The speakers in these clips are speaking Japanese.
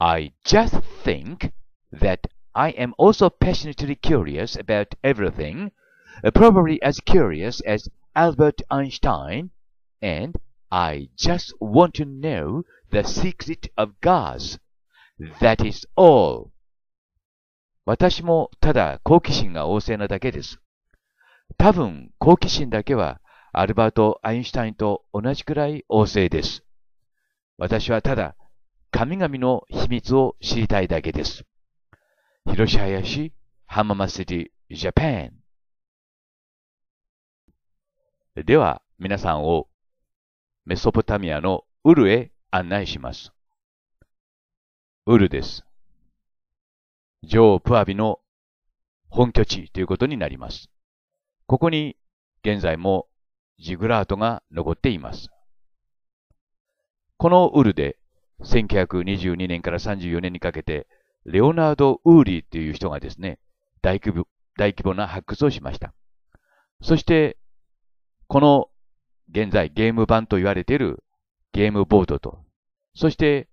I just think that I am also passionately curious about everything, uh, probably as curious as Albert Einstein, and I just want to know the secret of gas. That is all. 私もただ好奇心が旺盛なだけです。多分好奇心だけはアルバート・アインシュタインと同じくらい旺盛です。私はただ神々の秘密を知りたいだけです。広し林浜松シティジャパンでは皆さんをメソポタミアのウルへ案内します。ウルです。ジョー・プアビの本拠地ということになります。ここに現在もジグラートが残っています。このウルで1922年から34年にかけて、レオナード・ウーリーという人がですね、大規模大規模な発掘をしました。そして、この現在ゲーム版と言われているゲームボードと、そして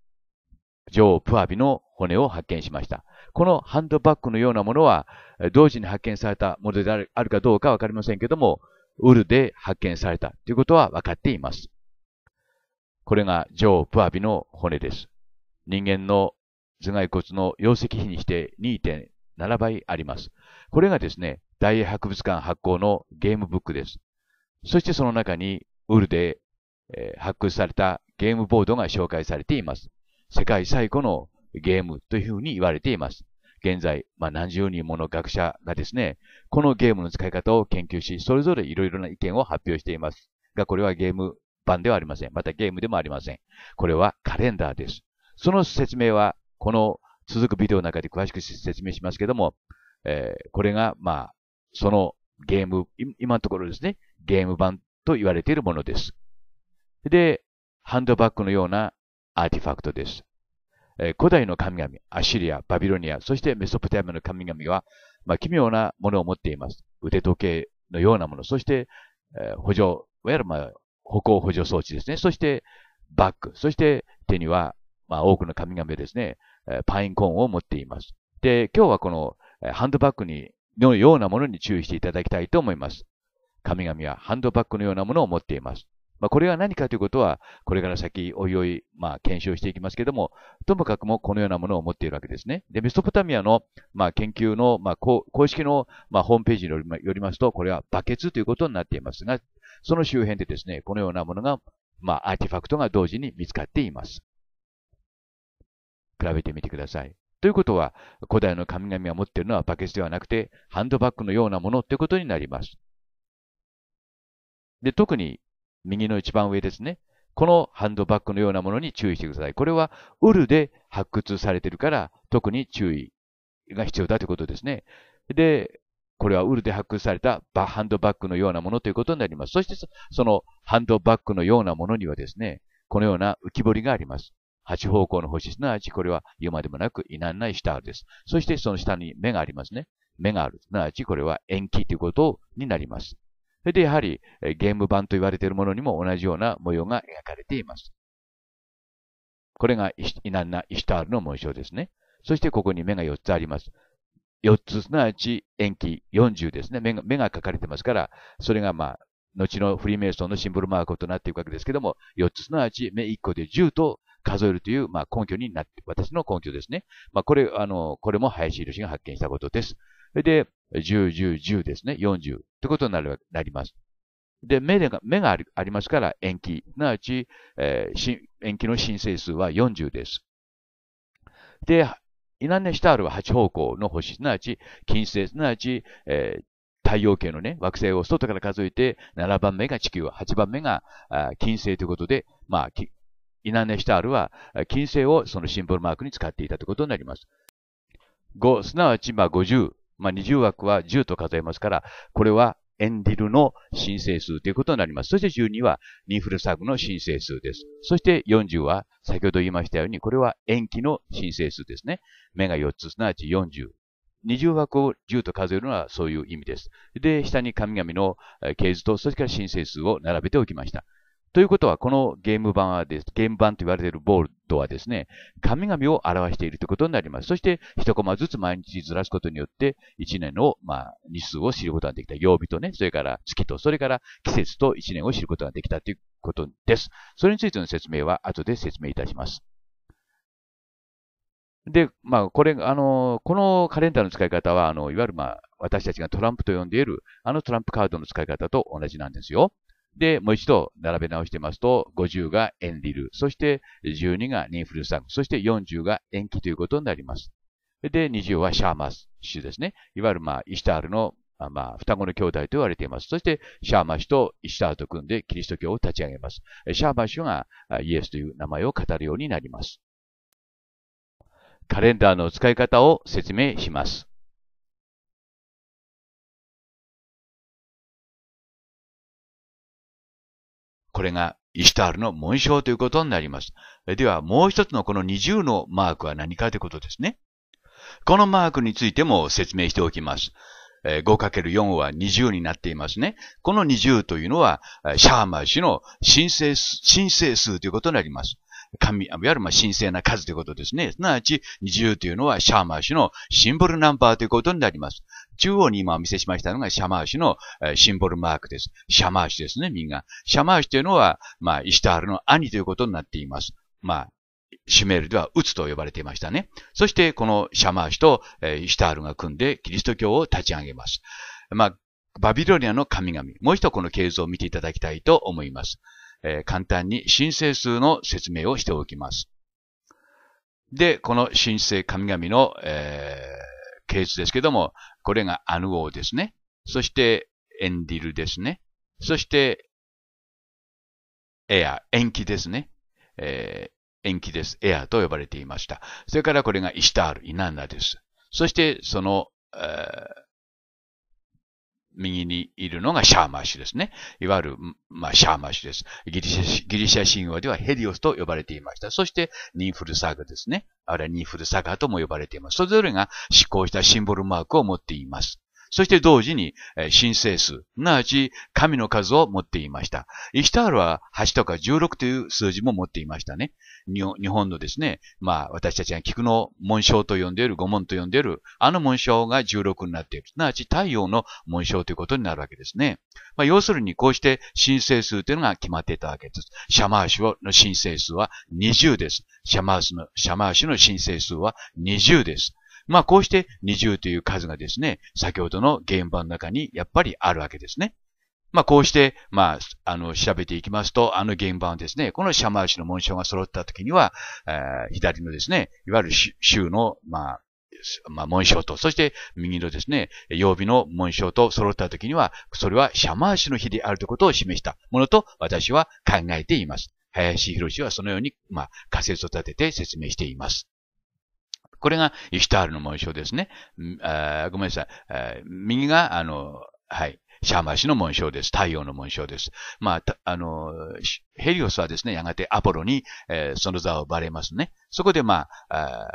ジョー・プアビの骨を発見しました。このハンドバッグのようなものは、同時に発見されたものであるかどうかわかりませんけども、ウルで発見されたということはわかっています。これが上プアビの骨です。人間の頭蓋骨の容積比にして2.7倍あります。これがですね、大英博物館発行のゲームブックです。そしてその中にウルで、えー、発掘されたゲームボードが紹介されています。世界最古のゲームというふうに言われています。現在、まあ、何十人もの学者がですね、このゲームの使い方を研究し、それぞれいろいろな意見を発表しています。が、これはゲーム版ではありません。またゲームでもありません。これはカレンダーです。その説明は、この続くビデオの中で詳しく説明しますけども、えー、これが、まあ、そのゲーム、今のところですね、ゲーム版と言われているものです。で、ハンドバッグのようなアーティファクトです。えー、古代の神々、アシリア、バビロニア、そしてメソポタアムの神々は、まあ、奇妙なものを持っています。腕時計のようなもの、そして、えー、補助、いわゆる、まあ、歩行補助装置ですね。そして、バッグ。そして、手には、まあ、多くの神々ですね、パインコーンを持っています。で、今日はこのハンドバッグに、のようなものに注意していただきたいと思います。神々はハンドバッグのようなものを持っています。まあ、これが何かということは、これから先、おいおい、まあ、検証していきますけども、ともかくもこのようなものを持っているわけですね。で、メソポタミアの、まあ、研究の、まあ、公式の、まあ、ホームページによりますと、これはバケツということになっていますが、その周辺でですね、このようなものが、まあ、アーティファクトが同時に見つかっています。比べてみてください。ということは、古代の神々が持っているのはバケツではなくて、ハンドバッグのようなものということになります。で、特に、右の一番上ですね。このハンドバッグのようなものに注意してください。これは、ウルで発掘されているから、特に注意が必要だということですね。で、これはウールで発掘されたバハンドバッグのようなものということになります。そしてそのハンドバッグのようなものにはですね、このような浮き彫りがあります。八方向の星、すなわちこれは言うまでもなく、ナンナない下あるです。そしてその下に目がありますね。目がある。すなわちこれは延期ということになります。それでやはりゲーム版と言われているものにも同じような模様が描かれています。これがイナンナ・イシタールの紋章ですね。そしてここに目が4つあります。4つ、すなわち延期40ですね。目が目が書かれてますから、それがまあ、後のフリーメイソンのシンボルマークとなっていくわけですけども、4つ、すなわち目1個で10と数えるという、まあ、根拠になって、私の根拠ですね。まあ、これ、あの、これも林博士が発見したことです。で、10、10、10ですね。40ということになるなります。で、目で目がありますから、延期。すなわち、えー、延期の申請数は40です。で、イナンネシタールは8方向の星、すなわち、金星、すなわち、えー、太陽系のね、惑星を外から数えて、7番目が地球、8番目が金星ということで、まあ、イナネシタールは金星をそのシンボルマークに使っていたということになります。5、すなわち、まあ50、まあ20枠は10と数えますから、これはエンディルの申請数ということになります。そして12はインフルサグの申請数です。そして40は、先ほど言いましたように、これは延期の申請数ですね。目が4つ、すなわち40。20枠を10と数えるのはそういう意味です。で、下に神々の系図と、それから申請数を並べておきました。ということは、このゲーム版はです、ゲーム版と言われているボールドはですね、神々を表しているということになります。そして、一コマずつ毎日ずらすことによって、一年の、まあ、日数を知ることができた。曜日とね、それから月と、それから季節と一年を知ることができたということです。それについての説明は後で説明いたします。で、まあ、これ、あの、このカレンダーの使い方は、あの、いわゆる、まあ、私たちがトランプと呼んでいる、あのトランプカードの使い方と同じなんですよ。で、もう一度並べ直してますと、50がエンリル、そして12がニンフルサンク、そして40がンキということになります。で、20はシャーマス種ですね。いわゆる、まあ、イシタールの、まあ、双子の兄弟と言われています。そして、シャーマシュとイシタールと組んでキリスト教を立ち上げます。シャーマシュがイエスという名前を語るようになります。カレンダーの使い方を説明します。これがイシュタールの紋章ということになります。では、もう一つのこの20のマークは何かということですね。このマークについても説明しておきます。5×4 は20になっていますね。この20というのは、シャーマー氏の申請数、申請数ということになります。神、いわゆるまあ神聖な数ということですね。すなわち、20というのはシャーマー氏のシンボルナンバーということになります。中央に今お見せしましたのがシャマーシュのシンボルマークです。シャマーシュですね、みんな。シャマーシュというのは、まあ、イシタールの兄ということになっています。まあ、シュメールではウツと呼ばれていましたね。そして、このシャマーシュとイシタールが組んでキリスト教を立ち上げます。まあ、バビロニアの神々。もう一度この系図を見ていただきたいと思います。えー、簡単に神聖数の説明をしておきます。で、この神聖神々の、えー、系図ですけども、これがアヌ王ですね。そして、エンディルですね。そして、エア、延期ですね。えー、延期です。エアと呼ばれていました。それからこれがイシタール、イナンナです。そして、その、えー右にいるのがシャーマー氏ですね。いわゆる、まあ、シャーマー氏です。ギリシャ、ギリシャ神話ではヘリオスと呼ばれていました。そして、ニンフルサガですね。あれはニンフルサガとも呼ばれています。それぞれが執行したシンボルマークを持っています。そして同時に、申請数、なわち神の数を持っていました。イシュタールは8とか16という数字も持っていましたね。日本のですね、まあ私たちが菊の紋章と呼んでいる、五紋と呼んでいる、あの紋章が16になっている。すなわち太陽の紋章ということになるわけですね。まあ要するにこうして申請数というのが決まっていたわけです。シャマーシュの申請数は20です。シャマーシュの申請数は20です。まあこうして20という数がですね、先ほどの現場の中にやっぱりあるわけですね。まあこうして、まあ、あの、調べていきますと、あの現場はですね、このシャマーシの紋章が揃った時には、えー、左のですね、いわゆる州の、まあ、まあ、紋章と、そして右のですね、曜日の紋章と揃った時には、それはシャマーシの日であるということを示したものと私は考えています。林博士はそのように、まあ、仮説を立てて説明しています。これがイシュタールの紋章ですね。あごめんなさい。右が、あの、はい。シャーマシの紋章です。太陽の紋章です。まあ、あの、ヘリオスはですね、やがてアポロに、えー、その座をばれますね。そこで、まあ、あ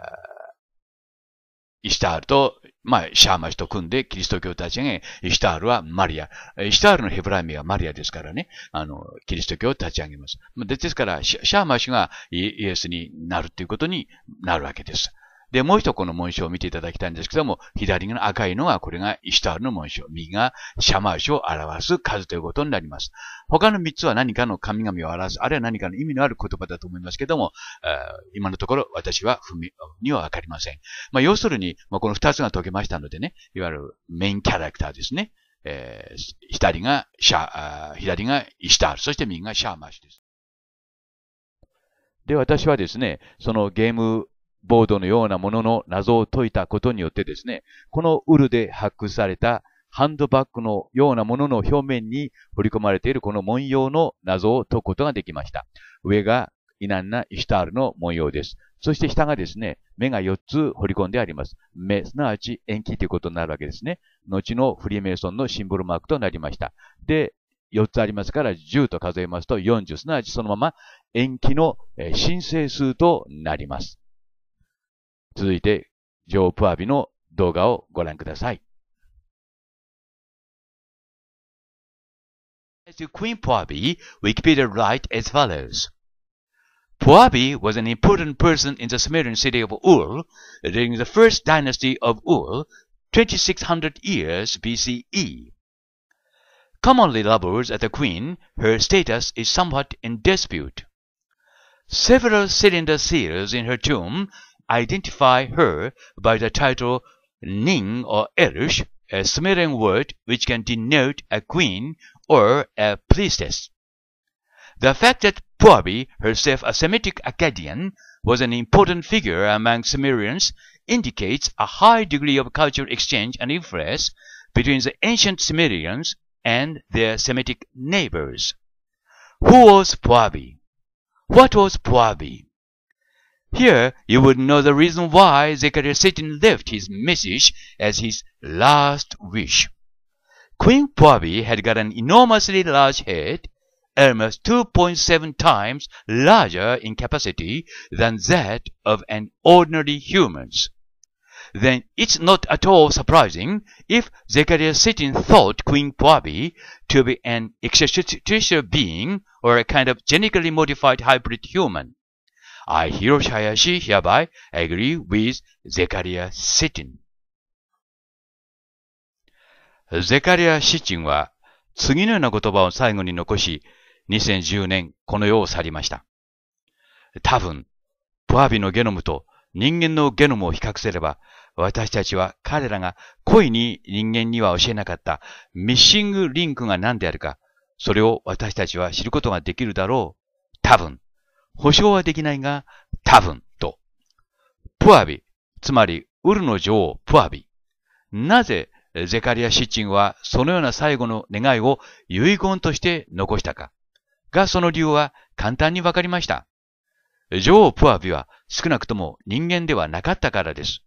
イシュタールと、まあ、シャーマシと組んで、キリスト教たちが、イシュタールはマリア。イシュタールのヘブライ名はマリアですからね、あの、キリスト教を立ち上げます。でですから、シャーマシがイエスになるということになるわけです。で、もう一個の紋章を見ていただきたいんですけども、左の赤いのが、これがイシュタールの紋章、右がシャマーシュを表す数ということになります。他の三つは何かの神々を表す、あるいは何かの意味のある言葉だと思いますけども、今のところ私は踏み、にはわかりません。まあ、要するに、まあ、この二つが解けましたのでね、いわゆるメインキャラクターですね。えー、左がシャ、左がイシュタール、そして右がシャーマーシュです。で、私はですね、そのゲームボードのようなものの謎を解いたことによってですね、このウルで発掘されたハンドバッグのようなものの表面に彫り込まれているこの文様の謎を解くことができました。上がイナンナ・イシュタールの文様です。そして下がですね、目が4つ彫り込んであります。目、すなわち延期ということになるわけですね。後のフリーメイソンのシンボルマークとなりました。で、4つありますから10と数えますと40、すなわちそのまま延期の申請数となります。続いて、ジョー・プアビの動画をご覧ください。As to Queen Puabi, Wikipedia writes as follows. Puabi was an important person in the Sumerian city of Ur during the first dynasty of Ur, 2600 years BCE. Commonly lovers at the queen, her status is somewhat in dispute. Several cylinder seals in her tomb identify her by the title Ning or Elish, a Sumerian word which can denote a queen or a priestess. The fact that Puabi, herself a Semitic Akkadian, was an important figure among Sumerians indicates a high degree of cultural exchange and influence between the ancient Sumerians and their Semitic neighbors. Who was Puabi? What was Puabi? Here you would know the reason why Zechariah Sitchin left his message as his last wish. Queen Poabi had got an enormously large head, almost 2.7 times larger in capacity than that of an ordinary human's. Then it's not at all surprising if Zechariah Sitchin thought Queen Poabi to be an extraterrestrial being or a kind of genetically modified hybrid human. I, h i r o s h a y a s h i hereby agree with z e k a r i a Sitchin. ゼカリア・シチンは次のような言葉を最後に残し、2010年この世を去りました。多分、プアビのゲノムと人間のゲノムを比較すれば、私たちは彼らが故意に人間には教えなかったミッシングリンクが何であるか、それを私たちは知ることができるだろう。多分。保証はできないが、多分と。プアビ、つまりウルの女王プアビ。なぜゼカリア・シッチンはそのような最後の願いを遺言として残したか。が、その理由は簡単にわかりました。女王プアビは少なくとも人間ではなかったからです。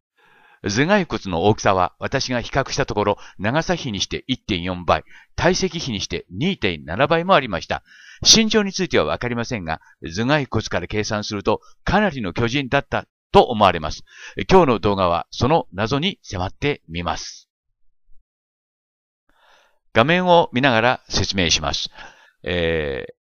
頭蓋骨の大きさは私が比較したところ、長さ比にして1.4倍、体積比にして2.7倍もありました。身長についてはわかりませんが、頭蓋骨から計算するとかなりの巨人だったと思われます。今日の動画はその謎に迫ってみます。画面を見ながら説明します。えー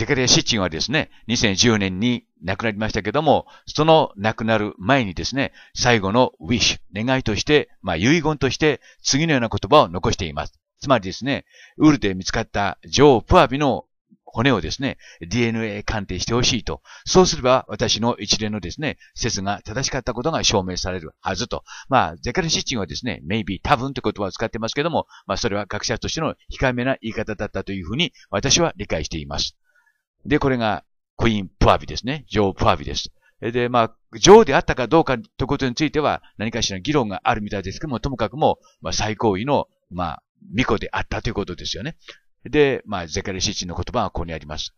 ゼカリア・シッチンはですね、2010年に亡くなりましたけども、その亡くなる前にですね、最後の wish、願いとして、まあ、遺言として、次のような言葉を残しています。つまりですね、ウルで見つかったジョー・プアビの骨をですね、DNA 鑑定してほしいと。そうすれば、私の一連のですね、説が正しかったことが証明されるはずと。まあ、ゼカリシッチンはですね、maybe 多分って言葉を使ってますけども、まあ、それは学者としての控えめな言い方だったというふうに、私は理解しています。で、これがクイーン・プアビですね。ジョー・プアビです。で、まあ、ョーであったかどうかということについては、何かしら議論があるみたいですけども、ともかくも、まあ、最高位の、まあ、巫女であったということですよね。で、まあ、ゼカリシチンの言葉はここにあります。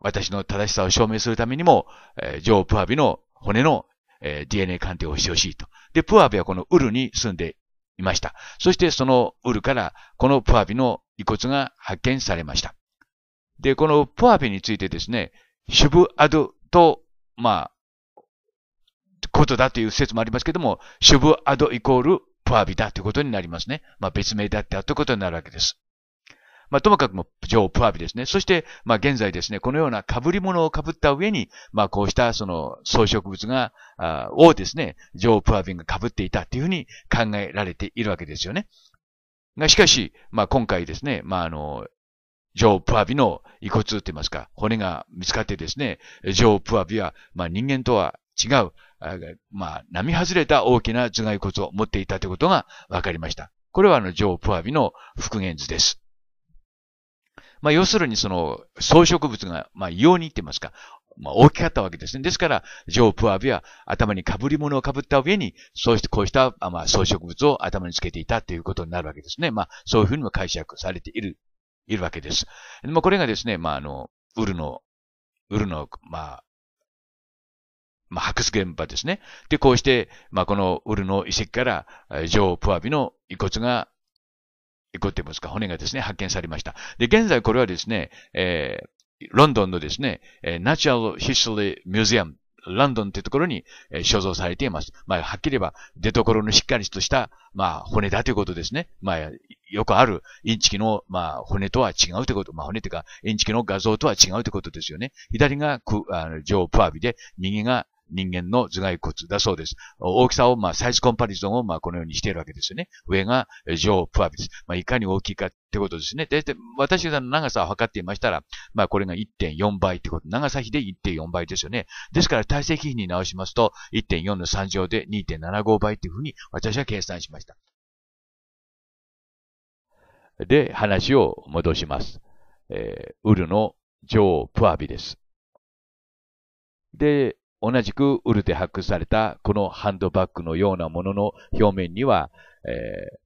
私の正しさを証明するためにも、えー、ョー・プアビの骨の、えー、DNA 鑑定をしてほしいと。で、プアビはこのウルに住んでいました。そしてそのウルから、このプアビの遺骨が発見されました。で、このプアピについてですね、シュブアドと、まあ、ことだという説もありますけども、シュブアドイコールプアビだということになりますね。まあ別名だったということになるわけです。まあともかくも、ジョー・プアビですね。そして、まあ現在ですね、このような被り物を被った上に、まあこうしたその装飾物が、あをですね、ジョー・プアビンが被っていたというふうに考えられているわけですよね。が、しかし、まあ今回ですね、まああの、ジョー・プアビの遺骨と言いますか、骨が見つかってですね、ジョー・プアビは、まあ、人間とは違う、まあ、並外れた大きな頭蓋骨を持っていたということが分かりました。これはあの、ー・プアビの復元図です。まあ、要するにその、装飾物が、まあ、異様に言ってますか、まあ、大きかったわけですね。ですから、ジョー・プアビは頭に被り物を被った上に、そうして、こうした、まあ、装飾物を頭につけていたということになるわけですね。まあ、そういうふうにも解釈されているいるわけです。でもこれがですね、まあ、あの、ウルの、ウルの、まあ、まあ、発掘現場ですね。で、こうして、まあ、このウルの遺跡から、ジョー・プアビの遺骨が、遺骨て言いますか、骨がですね、発見されました。で、現在これはですね、えー、ロンドンのですね、ナチュラル・ヒストリー・ミュージアム、ロンドンというところに、えー、所蔵されています。まあ、はっきり言えば、出所のしっかりとした、まあ、骨だということですね。まあ、よくあるインチキの、まあ、骨とは違うってこと。まあ、骨っていうか、インチキの画像とは違うってことですよね。左がく、あの、上プアビで、右が人間の頭蓋骨だそうです。大きさを、まあ、サイズコンパリゾンを、まあ、このようにしているわけですよね。上が上プアビです。まあ、いかに大きいかってことですね。で、で私が長さを測っていましたら、まあ、これが1.4倍ってこと。長さ比で1.4倍ですよね。ですから、体積比に直しますと、1.4の3乗で2.75倍っていうふうに私は計算しました。で、話を戻します。えー、ウルの女王プアビです。で、同じくウルで発掘されたこのハンドバッグのようなものの表面には、え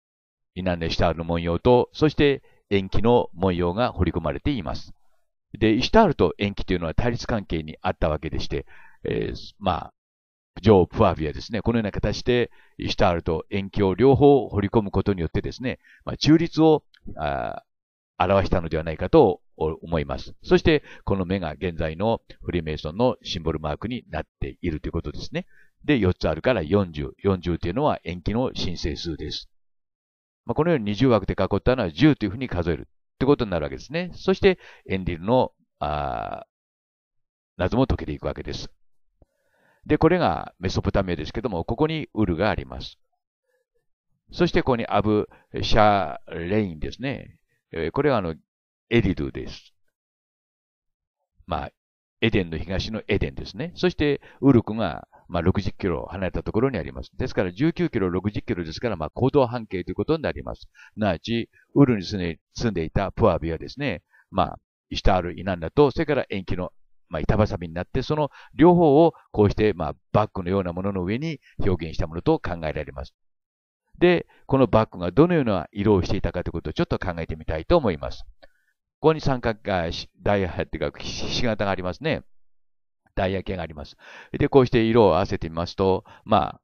ー、イナネシタールの文様と、そして塩基の文様が彫り込まれています。で、イシュタールと塩基というのは対立関係にあったわけでして、えー、まあ、ョー・プアビはですね、このような形でイシュタールと塩基を両方彫り込むことによってですね、まあ、中立をあ表したのではないかと思います。そして、この目が現在のフリーメイソンのシンボルマークになっているということですね。で、4つあるから40。40というのは延期の申請数です。まあ、このように20枠で囲ったのは10というふうに数えるってことになるわけですね。そして、エンディルのあ謎も解けていくわけです。で、これがメソポタミアですけども、ここにウルがあります。そしてここにアブ・シャーレインですね。これはあの、エリゥです。まあ、エデンの東のエデンですね。そして、ウルクが、まあ、60キロ離れたところにあります。ですから、19キロ、60キロですから、まあ、行動半径ということになります。なわち、ウルに住んでいたプアビはですね、まあ、イシタール・イナンダと、それから延期の、まあ、板挟みになって、その両方をこうして、まあ、バッグのようなものの上に表現したものと考えられます。で、このバッグがどのような色をしていたかということをちょっと考えてみたいと思います。ここに三角が、ダイヤっていうか、ひし形がありますね。ダイヤ系があります。で、こうして色を合わせてみますと、まあ、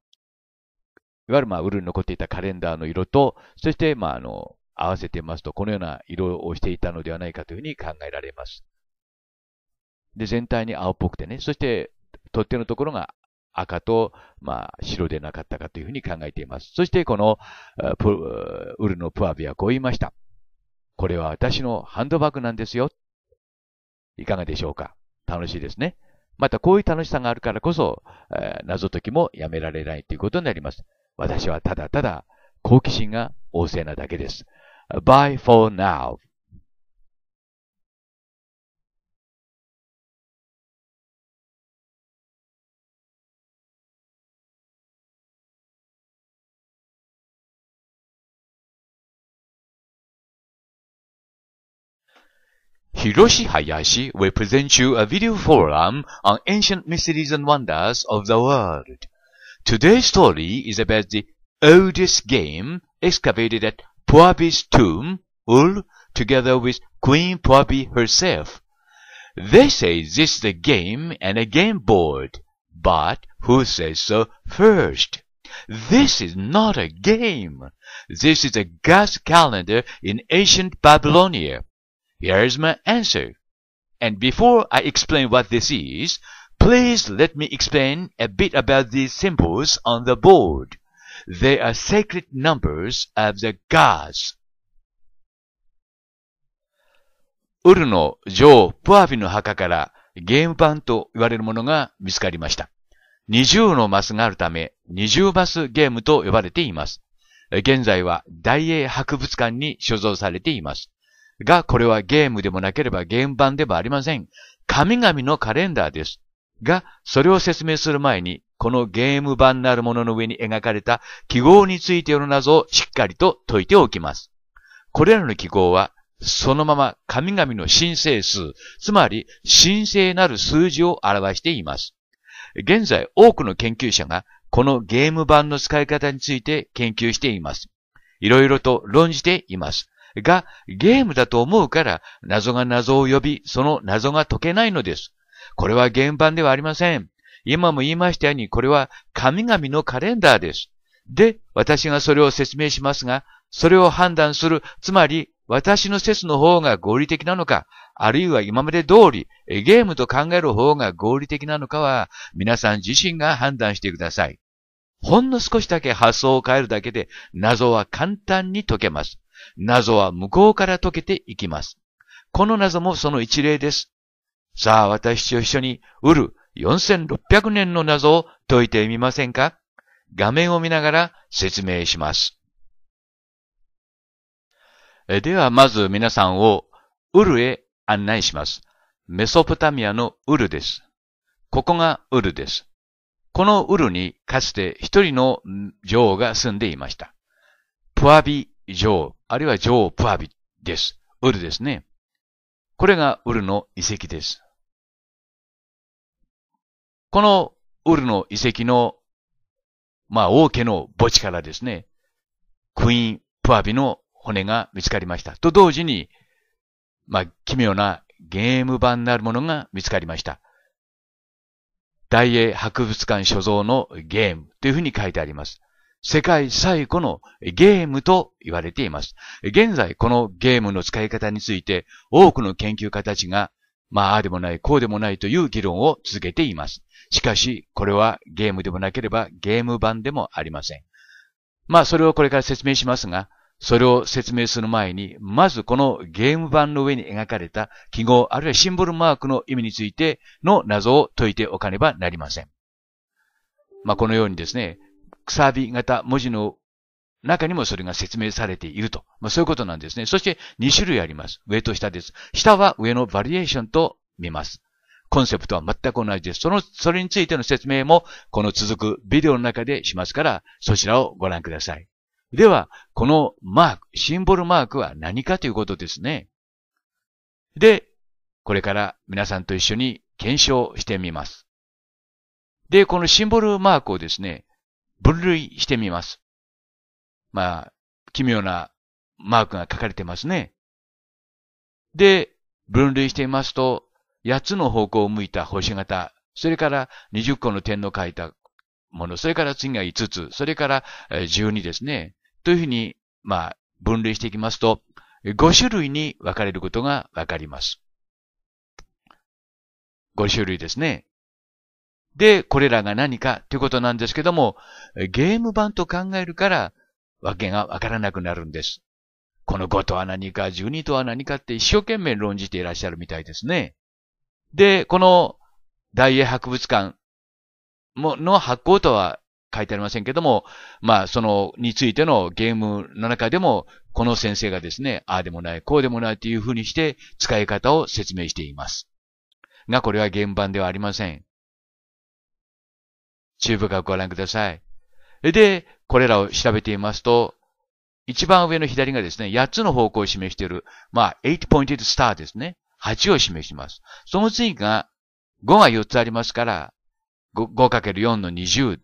いわゆるまあ、ウルに残っていたカレンダーの色と、そして、まあ、あの、合わせてみますと、このような色をしていたのではないかというふうに考えられます。で、全体に青っぽくてね、そして、取っ手のところが赤と、まあ、白でなかったかというふうに考えています。そしてこのウルのプアビはこう言いました。これは私のハンドバッグなんですよ。いかがでしょうか楽しいですね。またこういう楽しさがあるからこそ、え謎解きもやめられないということになります。私はただただ好奇心が旺盛なだけです。Bye for now. Hiroshi Hayashi will present you a video forum on ancient mysteries and wonders of the world. Today's story is about the oldest game excavated at Puabi's tomb, Ul, together with Queen Puabi herself. They say this is a game and a game board, but who says so first? This is not a game. This is a gas calendar in ancient Babylonia. Here's my answer. And before I explain what this is, please let me explain a bit about these symbols on the board. They are sacred numbers of the gods. ウルの王、プアビの墓からゲーム版と言われるものが見つかりました。20のマスがあるため、20マスゲームと呼ばれています。現在は大英博物館に所蔵されています。が、これはゲームでもなければゲーム版でもありません。神々のカレンダーです。が、それを説明する前に、このゲーム版なるものの上に描かれた記号についての謎をしっかりと解いておきます。これらの記号は、そのまま神々の申請数、つまり神聖なる数字を表しています。現在多くの研究者がこのゲーム版の使い方について研究しています。いろいろと論じています。がゲームだと思うから謎が謎を呼び、その謎が解けないのです。これは現版ではありません。今も言いましたように、これは神々のカレンダーです。で、私がそれを説明しますが、それを判断する、つまり、私の説の方が合理的なのか、あるいは今まで通り、ゲームと考える方が合理的なのかは、皆さん自身が判断してください。ほんの少しだけ発想を変えるだけで、謎は簡単に解けます。謎は向こうから解けていきます。この謎もその一例です。さあ、私と一緒に、ウル4600年の謎を解いてみませんか画面を見ながら説明します。では、まず皆さんをウルへ案内します。メソポタミアのウルです。ここがウルです。このウルにかつて一人の女王が住んでいました。プアビ女王。あるいは女王プアビです。ウルですね。これがウルの遺跡です。このウルの遺跡の、まあ、王家の墓地からですね、クイーン・プアビの骨が見つかりました。と同時に、まあ、奇妙なゲーム版なるものが見つかりました。大英博物館所蔵のゲームというふうに書いてあります。世界最古のゲームと言われています。現在、このゲームの使い方について、多くの研究家たちが、まあ、あでもない、こうでもないという議論を続けています。しかし、これはゲームでもなければゲーム版でもありません。まあ、それをこれから説明しますが、それを説明する前に、まずこのゲーム版の上に描かれた記号あるいはシンボルマークの意味についての謎を解いておかねばなりません。まあ、このようにですね、くさび型文字の中にもそれが説明されていると。まあ、そういうことなんですね。そして2種類あります。上と下です。下は上のバリエーションと見ます。コンセプトは全く同じです。その、それについての説明も、この続くビデオの中でしますから、そちらをご覧ください。では、このマーク、シンボルマークは何かということですね。で、これから皆さんと一緒に検証してみます。で、このシンボルマークをですね、分類してみます。まあ、奇妙なマークが書かれてますね。で、分類してみますと、8つの方向を向いた星型、それから20個の点の書いたもの、それから次が5つ、それから12ですね。というふうに、まあ、分類していきますと、5種類に分かれることが分かります。5種類ですね。で、これらが何かということなんですけども、ゲーム版と考えるから、わけがわからなくなるんです。この5とは何か、12とは何かって一生懸命論じていらっしゃるみたいですね。で、この大英博物館の発行とは書いてありませんけども、まあ、その、についてのゲームの中でも、この先生がですね、ああでもない、こうでもないというふうにして、使い方を説明しています。が、これはム版ではありません。中部学ご覧ください。で、これらを調べてみますと、一番上の左がですね、8つの方向を示している、まあ、8-pointed star ですね。8を示します。その次が、5が4つありますから、5×4 の20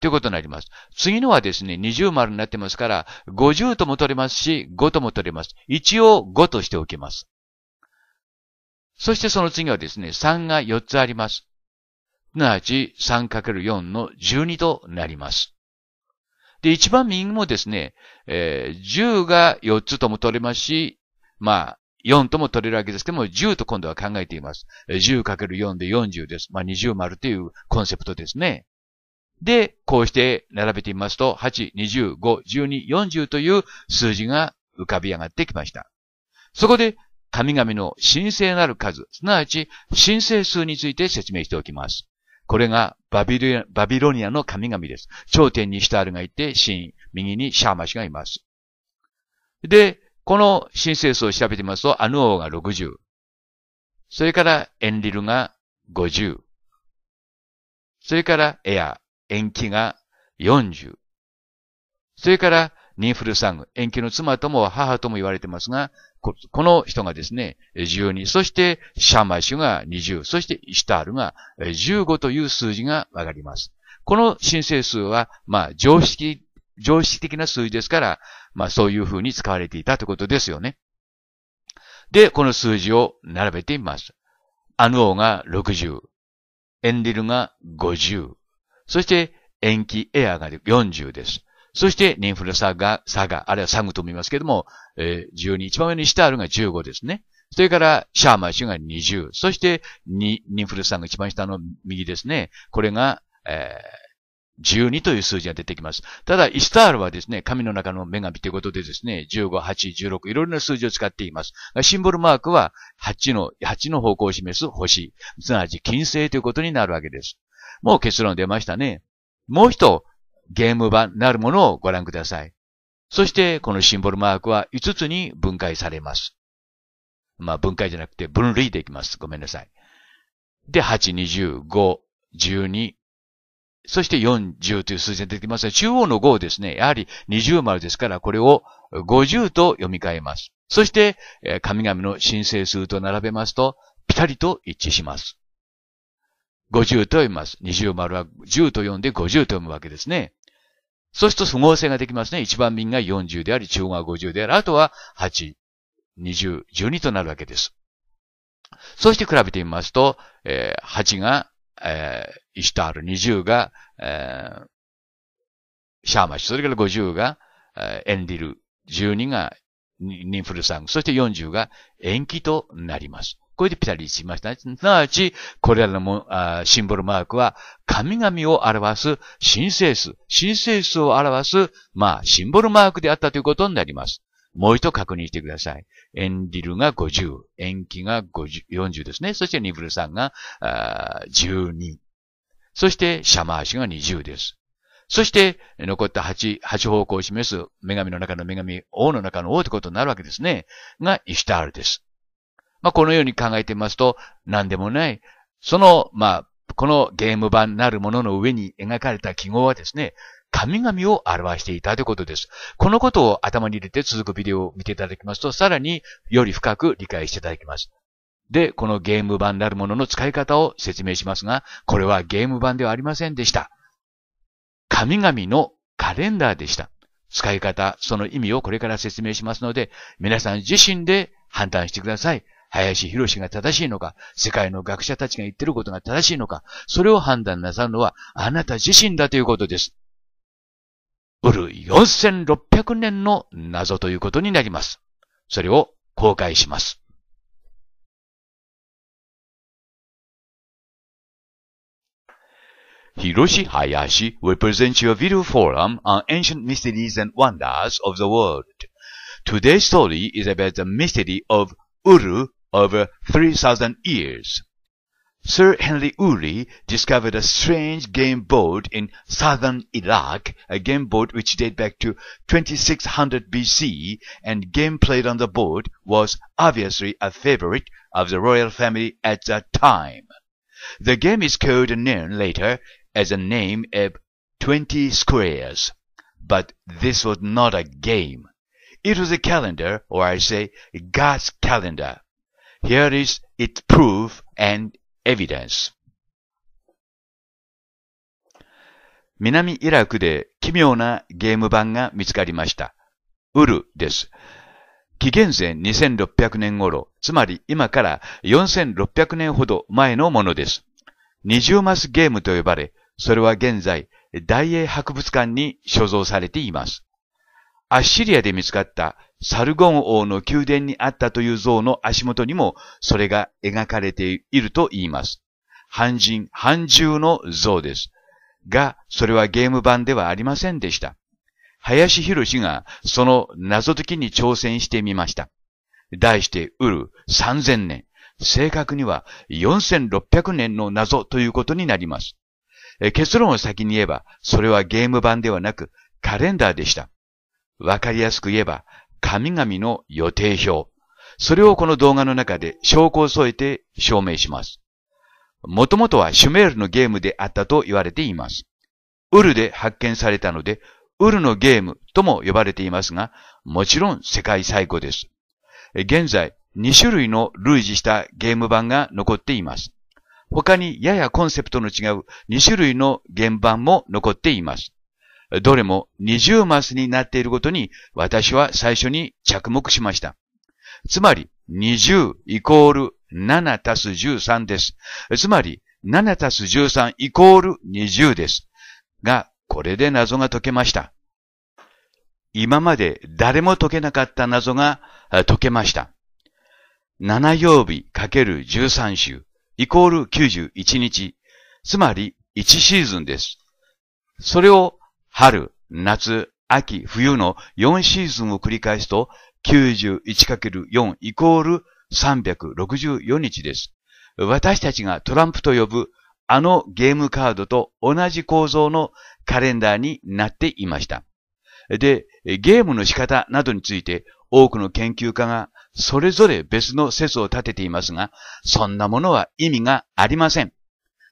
ということになります。次のはですね、20丸になってますから、50とも取れますし、5とも取れます。一応5としておきます。そしてその次はですね、3が4つあります。すなわち 3×4 の12となります。で、一番右もですね、えー、10が4つとも取れますし、まあ、4とも取れるわけですけども、10と今度は考えています。10×4 で40です。まあ、20丸というコンセプトですね。で、こうして並べてみますと、8、20、5、12、40という数字が浮かび上がってきました。そこで、神々の神聖なる数、すなわち神聖数について説明しておきます。これがバビバビロニアの神々です。頂点にシタールがいて、シン、右にシャーマシがいます。で、この神聖数を調べてみますと、アヌ王が60。それから、エンリルが50。それから、エア、延期が40。それから、ニンフルサング、延期の妻とも母とも言われてますが、この人がですね、12、そしてシャマシュが20、そしてイシュタールが15という数字がわかります。この申請数は、まあ、常識、常識的な数字ですから、まあ、そういうふうに使われていたということですよね。で、この数字を並べてみます。アヌオが60、エンディルが50、そして延期エアが40です。そして、ンフルサガ、サが、あるいはサグとも言いますけども、えー、12、一番上イスタールが15ですね。それから、シャーマイシュが20。そして、ニンフルさんが一番下の右ですね。これが、えー、12という数字が出てきます。ただ、イスタールはですね、神の中の女神ということでですね、15、8、16、いろいろな数字を使っています。シンボルマークは、8の、8の方向を示す星。すなわち、金星ということになるわけです。もう結論出ましたね。もう一、ゲーム版なるものをご覧ください。そしてこのシンボルマークは5つに分解されます。まあ分解じゃなくて分類できます。ごめんなさい。で、8、25、12、そして40という数字が出てきますが、中央の5ですね、やはり20丸ですから、これを50と読み替えます。そして、神々の申請数と並べますと、ピタリと一致します。50と読みます。20丸は10と読んで50と読むわけですね。そうすると符号性ができますね。一番右が40であり、中央が50である。あとは8、20、12となるわけです。そして比べてみますと、えー、8が、えー、イシュタール、20が、えー、シャーマシュ、それから50が、えー、エンディル、12がニンフルサング、そして40がエンキとなります。これでピタリしました。すなわち、これらのもあシンボルマークは、神々を表す神聖数、神聖数を表す、まあ、シンボルマークであったということになります。もう一度確認してください。エンリルが50、ンキが50 40ですね。そしてニブルさんがあ12。そしてシャマーシが20です。そして、残った8、8方向を示す、女神の中の女神、王の中の王ってことになるわけですね。が、イシュタールです。まあ、このように考えてみますと、何でもない。その、まあ、このゲーム版なるものの上に描かれた記号はですね、神々を表していたということです。このことを頭に入れて続くビデオを見ていただきますと、さらにより深く理解していただきます。で、このゲーム版なるものの使い方を説明しますが、これはゲーム版ではありませんでした。神々のカレンダーでした。使い方、その意味をこれから説明しますので、皆さん自身で判断してください。林博士が正しいのか、世界の学者たちが言ってることが正しいのか、それを判断なさるのはあなた自身だということです。ウル4600年の謎ということになります。それを公開します。Hiroshi Hayashi will present your video forum on ancient mysteries and wonders of the world. Today's story is about the mystery of Uru over 3,000 years. Sir Henry Uri discovered a strange game board in southern Iraq, a game board which dates back to 2600 BC, and game played on the board was obviously a favorite of the royal family at that time. The game is called and known later as a name of 20 squares. But this was not a game. It was a calendar, or I say, God's calendar, Here is its proof and evidence. 南イラクで奇妙なゲーム版が見つかりました。ウルです。紀元前2600年頃、つまり今から4600年ほど前のものです。二重マスゲームと呼ばれ、それは現在、大英博物館に所蔵されています。アッシリアで見つかったサルゴン王の宮殿にあったという像の足元にもそれが描かれていると言います。半人、半獣の像です。が、それはゲーム版ではありませんでした。林博士がその謎解きに挑戦してみました。題して、ウル3000年。正確には4600年の謎ということになります。結論を先に言えば、それはゲーム版ではなく、カレンダーでした。わかりやすく言えば、神々の予定表。それをこの動画の中で証拠を添えて証明します。もともとはシュメールのゲームであったと言われています。ウルで発見されたので、ウルのゲームとも呼ばれていますが、もちろん世界最古です。現在、2種類の類似したゲーム版が残っています。他にややコンセプトの違う2種類の原版も残っています。どれも20マスになっていることに私は最初に着目しました。つまり、20イコール7たす13です。つまり、7たす13イコール20です。が、これで謎が解けました。今まで誰も解けなかった謎が解けました。7曜日かける13週イコール91日。つまり1シーズンです。それを春、夏、秋、冬の4シーズンを繰り返すと、91×4 イコール364日です。私たちがトランプと呼ぶあのゲームカードと同じ構造のカレンダーになっていました。で、ゲームの仕方などについて多くの研究家がそれぞれ別の説を立てていますが、そんなものは意味がありません。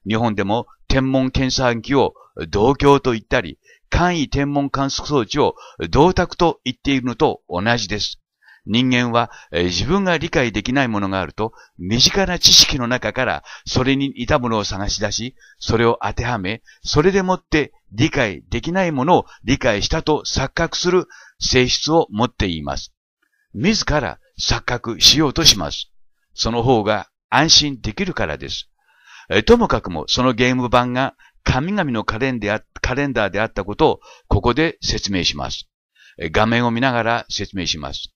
日本でも天文検査機を同郷と言ったり、簡易天文観測装置を銅鐸と言っているのと同じです。人間は、自分が理解できないものがあると、身近な知識の中からそれに似たものを探し出し、それを当てはめ、それでもって理解できないものを理解したと錯覚する性質を持っています。自ら錯覚しようとします。その方が安心できるからです。ともかくもそのゲーム版が神々のカレンダーであったことをここで説明します。画面を見ながら説明します。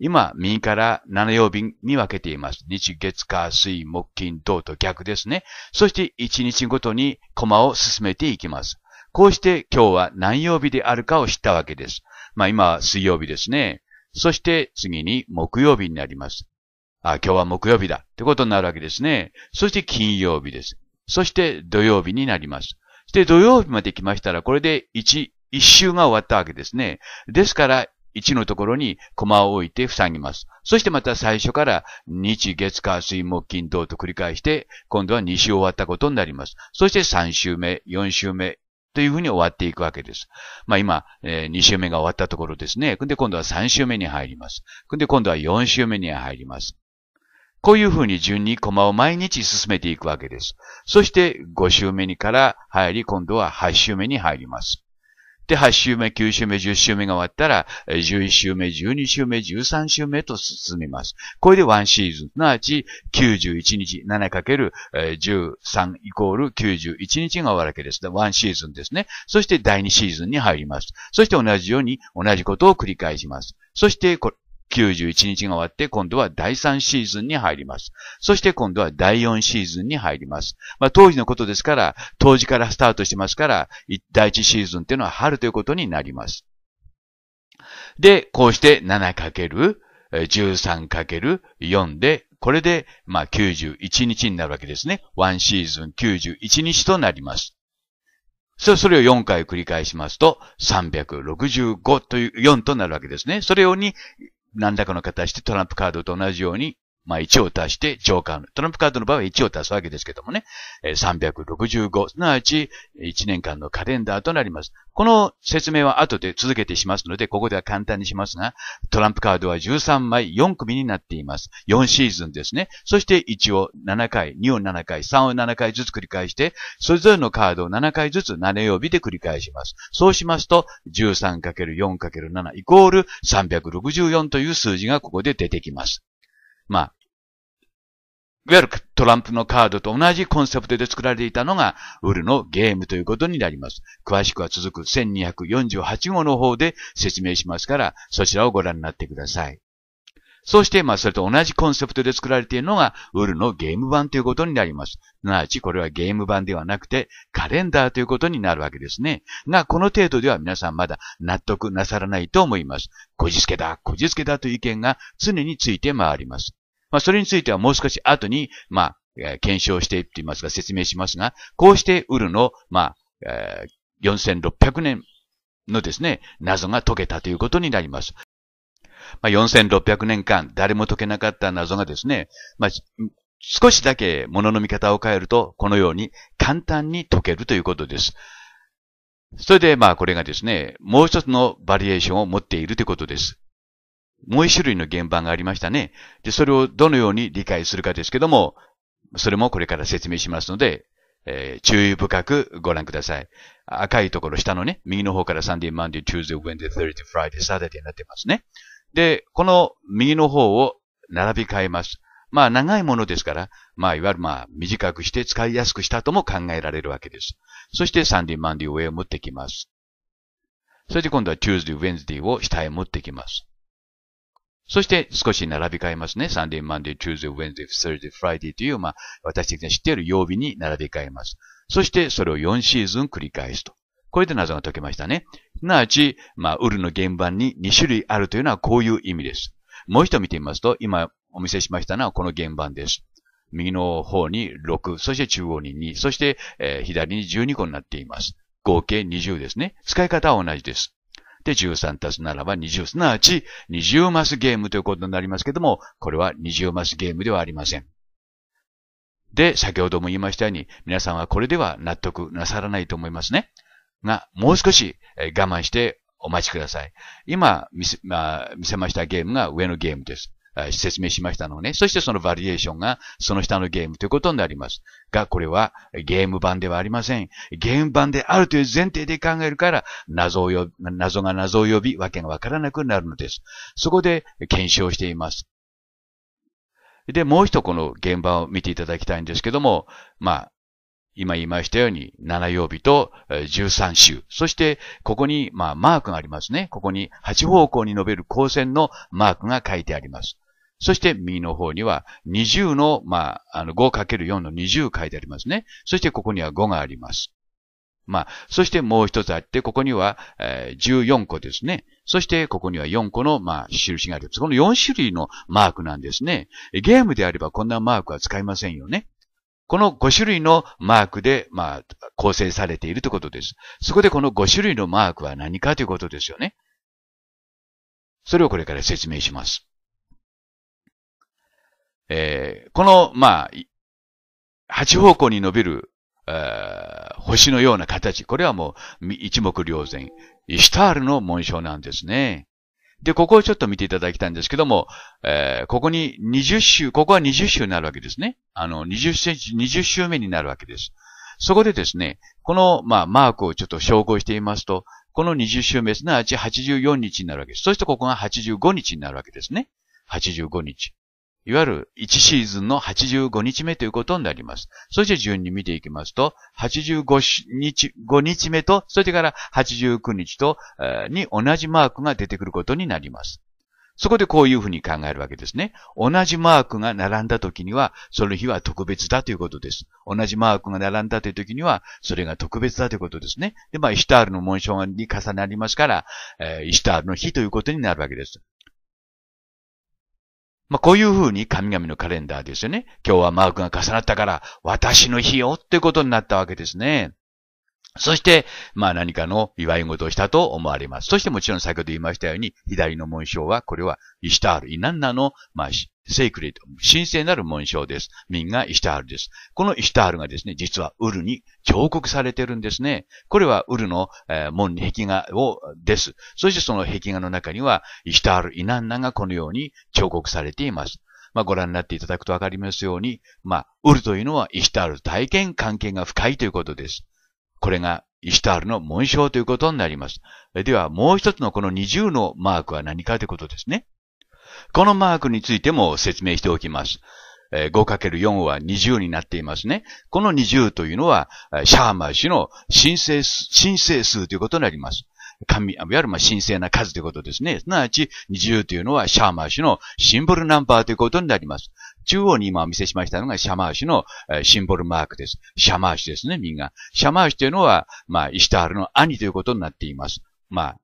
今、右から7曜日に分けています。日、月、火、水、木、金、土と逆ですね。そして1日ごとにコマを進めていきます。こうして今日は何曜日であるかを知ったわけです。まあ今は水曜日ですね。そして次に木曜日になります。あ、今日は木曜日だってことになるわけですね。そして金曜日です。そして土曜日になります。して土曜日まで来ましたら、これで1、1週が終わったわけですね。ですから、1のところに駒を置いて塞ぎます。そしてまた最初から日、月、火、水、木、金、土と繰り返して、今度は2週終わったことになります。そして3週目、4週目、というふうに終わっていくわけです。まあ今、えー、2週目が終わったところですね。で、今度は3週目に入ります。で、今度は4週目に入ります。こういうふうに順に駒を毎日進めていくわけです。そして5週目にから入り、今度は8週目に入ります。で、8週目、9週目、10週目が終わったら、11週目、12週目、13週目と進みます。これで1シーズン、すなわち91日、7×13 イコール91日が終わるわけです。1シーズンですね。そして第2シーズンに入ります。そして同じように同じことを繰り返します。そしてこれ、91日が終わって、今度は第3シーズンに入ります。そして今度は第4シーズンに入ります。まあ、当時のことですから、当時からスタートしてますから、第1シーズンっていうのは春ということになります。で、こうして 7×13×4 で、これで、まあ、91日になるわけですね。1シーズン91日となります。それを4回繰り返しますと、365という、4となるわけですね。それをに何らかの形でトランプカードと同じようにまあ1を足してジョーカーの、トランプカードの場合は1を足すわけですけどもね、365、すなわち1年間のカレンダーとなります。この説明は後で続けてしますので、ここでは簡単にしますが、トランプカードは13枚4組になっています。4シーズンですね。そして1を7回、2を7回、3を7回ずつ繰り返して、それぞれのカードを7回ずつ7曜日で繰り返します。そうしますと、13×4×7 イコール364という数字がここで出てきます。まあ、いわゆるトランプのカードと同じコンセプトで作られていたのが、ウルのゲームということになります。詳しくは続く1248号の方で説明しますから、そちらをご覧になってください。そして、まあ、それと同じコンセプトで作られているのが、ウルのゲーム版ということになります。すなわち、これはゲーム版ではなくて、カレンダーということになるわけですね。が、この程度では皆さんまだ納得なさらないと思います。こじつけだ、こじつけだという意見が常について回ります。まあ、それについてはもう少し後に、まあ、検証していって言いますが、説明しますが、こうしてウルの、まあ、えー、4600年のですね、謎が解けたということになります。まあ、4600年間、誰も解けなかった謎がですね、まあ、少しだけ物の見方を変えると、このように簡単に解けるということです。それで、まあ、これがですね、もう一つのバリエーションを持っているということです。もう一種類の原版がありましたね。で、それをどのように理解するかですけども、それもこれから説明しますので、えー、注意深くご覧ください。赤いところ下のね、右の方から Sunday, Monday, Tuesday, Wednesday, Thursday, Friday, Saturday になってますね。で、この右の方を並び替えます。まあ長いものですから、まあいわゆるまあ短くして使いやすくしたとも考えられるわけです。そしてサンディ・マンディ n を上へ持ってきます。そして今度は Tuesday, Wednesday を下へ持ってきます。そして少し並び替えますね。Sunday, Monday, Tuesday, Wednesday, Thursday, Friday という、まあ、私的にが知っている曜日に並び替えます。そしてそれを4シーズン繰り返すと。これで謎が解けましたね。すなわち、まあ、ウルの原版に2種類あるというのはこういう意味です。もう一度見てみますと、今お見せしましたのはこの原版です。右の方に6、そして中央に2、そして、えー、左に12個になっています。合計20ですね。使い方は同じです。で、13足すならば20、すなわち20マスゲームということになりますけども、これは20マスゲームではありません。で、先ほども言いましたように、皆さんはこれでは納得なさらないと思いますね。が、もう少し我慢してお待ちください。今見せ,、まあ、見せましたゲームが上のゲームです。説明しましたのね。そしてそのバリエーションがその下のゲームということになります。が、これはゲーム版ではありません。ゲーム版であるという前提で考えるから、謎を呼謎が謎を呼び、わけがわからなくなるのです。そこで検証しています。で、もう一度この現場を見ていただきたいんですけども、まあ、今言いましたように、7曜日と13週。そして、ここに、まあ、マークがありますね。ここに8方向に述べる光線のマークが書いてあります。そして右の方には20の、まあ、あの 5×4 の20書いてありますね。そしてここには5があります。まあ、そしてもう一つあって、ここには、えー、14個ですね。そして、ここには4個の、まあ、印があります。この4種類のマークなんですね。ゲームであればこんなマークは使いませんよね。この5種類のマークで、まあ、構成されているということです。そこでこの5種類のマークは何かということですよね。それをこれから説明します。えー、この、まあ、八方向に伸びる、えー、星のような形、これはもう一目瞭然、イシュタールの紋章なんですね。で、ここをちょっと見ていただきたいんですけども、えー、ここに20周、ここは20周になるわけですね。あの、20センチ、20周目になるわけです。そこでですね、この、まあ、マークをちょっと照合していますと、この20周目、すなわち84日になるわけです。そしてここが85日になるわけですね。85日。いわゆる1シーズンの85日目ということになります。そして順に見ていきますと、85日 ,5 日目と、それから89日と、えー、に同じマークが出てくることになります。そこでこういうふうに考えるわけですね。同じマークが並んだ時には、その日は特別だということです。同じマークが並んだという時には、それが特別だということですね。で、まあ、イシュタールの紋章に重なりますから、えー、イシュタールの日ということになるわけです。まあ、こういうふうに神々のカレンダーですよね。今日はマークが重なったから、私の日よってことになったわけですね。そして、まあ何かの祝い事をしたと思われます。そしてもちろん先ほど言いましたように、左の紋章は、これはイシタール、イナンナの、まあ、セイクレット、神聖なる紋章です。民がイシタールです。このイシタールがですね、実はウルに彫刻されてるんですね。これはウルの、えー、門壁画を、です。そしてその壁画の中には、イシタール、イナンナがこのように彫刻されています。まあ、ご覧になっていただくとわかりますように、まあ、ウルというのはイシタール体験関係が深いということです。これがイシュタールの紋章ということになります。では、もう一つのこの20のマークは何かということですね。このマークについても説明しておきます。5×4 は20になっていますね。この20というのは、シャーマー氏の申請数、申請数ということになります。神、いわゆる神聖な数ということですね。すなわち、20というのはシャーマー氏のシンボルナンバーということになります。中央に今お見せしましたのがシャマーシュのシンボルマークです。シャマーシュですね、みんな。シャマーシュというのは、まあ、イシタールの兄ということになっています。まあ、